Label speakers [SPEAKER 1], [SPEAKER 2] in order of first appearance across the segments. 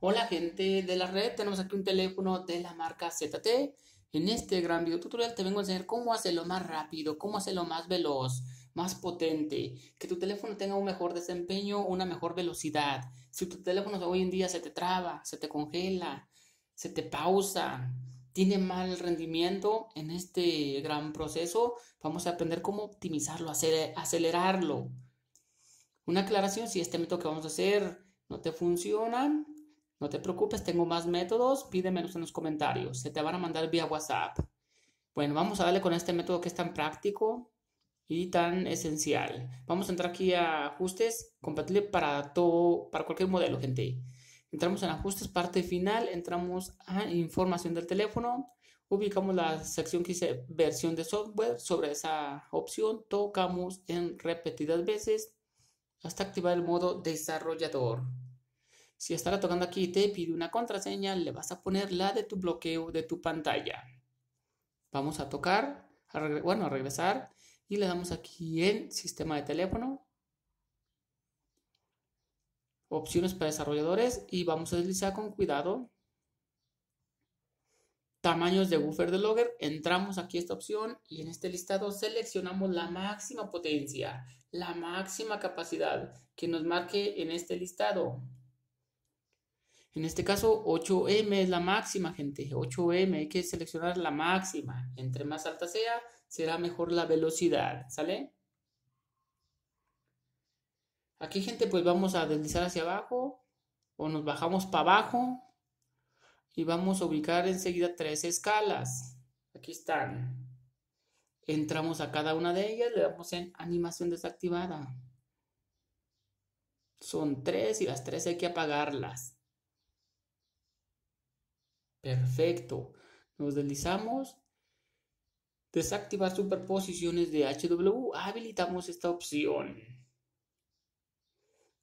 [SPEAKER 1] Hola gente de la red, tenemos aquí un teléfono de la marca ZT. En este gran video tutorial te vengo a enseñar cómo hacerlo más rápido, cómo hacerlo más veloz, más potente, que tu teléfono tenga un mejor desempeño, una mejor velocidad. Si tu teléfono hoy en día se te traba, se te congela, se te pausa, tiene mal rendimiento en este gran proceso, vamos a aprender cómo optimizarlo, acelerarlo. Una aclaración, si este método que vamos a hacer no te funciona, no te preocupes, tengo más métodos, pídemelos en los comentarios, se te van a mandar vía WhatsApp. Bueno, vamos a darle con este método que es tan práctico y tan esencial. Vamos a entrar aquí a ajustes, compatible para todo, para cualquier modelo, gente. Entramos en ajustes, parte final, entramos a información del teléfono, ubicamos la sección que dice versión de software, sobre esa opción tocamos en repetidas veces hasta activar el modo desarrollador. Si estará tocando aquí y te pide una contraseña, le vas a poner la de tu bloqueo de tu pantalla. Vamos a tocar, bueno, a regresar y le damos aquí en sistema de teléfono, opciones para desarrolladores y vamos a deslizar con cuidado. Tamaños de buffer de logger, entramos aquí esta opción y en este listado seleccionamos la máxima potencia, la máxima capacidad que nos marque en este listado. En este caso, 8M es la máxima, gente. 8M, hay que seleccionar la máxima. Entre más alta sea, será mejor la velocidad, ¿sale? Aquí, gente, pues vamos a deslizar hacia abajo o nos bajamos para abajo y vamos a ubicar enseguida tres escalas. Aquí están. Entramos a cada una de ellas, le damos en animación desactivada. Son tres y las tres hay que apagarlas. Perfecto. Nos deslizamos. Desactivar superposiciones de HW. Habilitamos esta opción.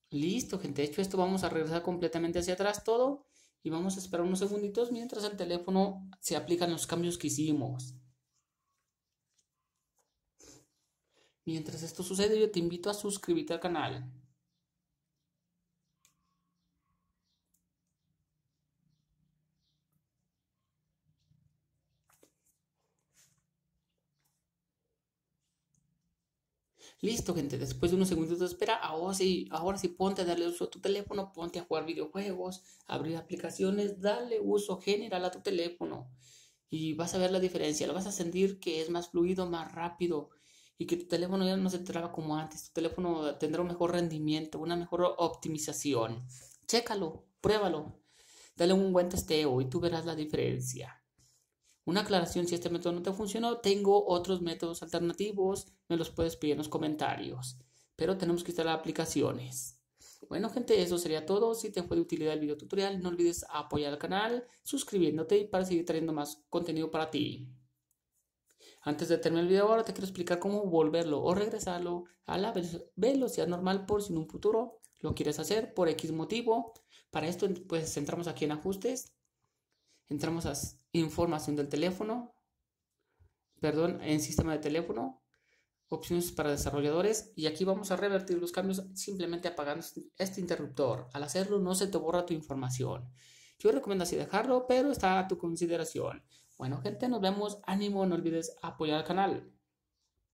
[SPEAKER 1] Listo, gente. De hecho, esto vamos a regresar completamente hacia atrás todo. Y vamos a esperar unos segunditos mientras el teléfono se aplican los cambios que hicimos. Mientras esto sucede, yo te invito a suscribirte al canal. Listo, gente, después de unos segundos de espera, ahora sí, ahora sí ponte a darle uso a tu teléfono, ponte a jugar videojuegos, abrir aplicaciones, dale uso general a tu teléfono. Y vas a ver la diferencia, lo vas a sentir que es más fluido, más rápido y que tu teléfono ya no se traba como antes, tu teléfono tendrá un mejor rendimiento, una mejor optimización. Chécalo, pruébalo, dale un buen testeo y tú verás la diferencia. Una aclaración, si este método no te funcionó, tengo otros métodos alternativos, me los puedes pedir en los comentarios. Pero tenemos que instalar aplicaciones. Bueno gente, eso sería todo. Si te fue de utilidad el video tutorial, no olvides apoyar al canal suscribiéndote para seguir trayendo más contenido para ti. Antes de terminar el video ahora te quiero explicar cómo volverlo o regresarlo a la velocidad normal por si en un futuro lo quieres hacer por X motivo. Para esto pues entramos aquí en ajustes, entramos a información del teléfono, perdón, en sistema de teléfono, opciones para desarrolladores y aquí vamos a revertir los cambios simplemente apagando este, este interruptor. Al hacerlo no se te borra tu información. Yo recomiendo así dejarlo, pero está a tu consideración. Bueno gente, nos vemos, ánimo, no olvides apoyar al canal.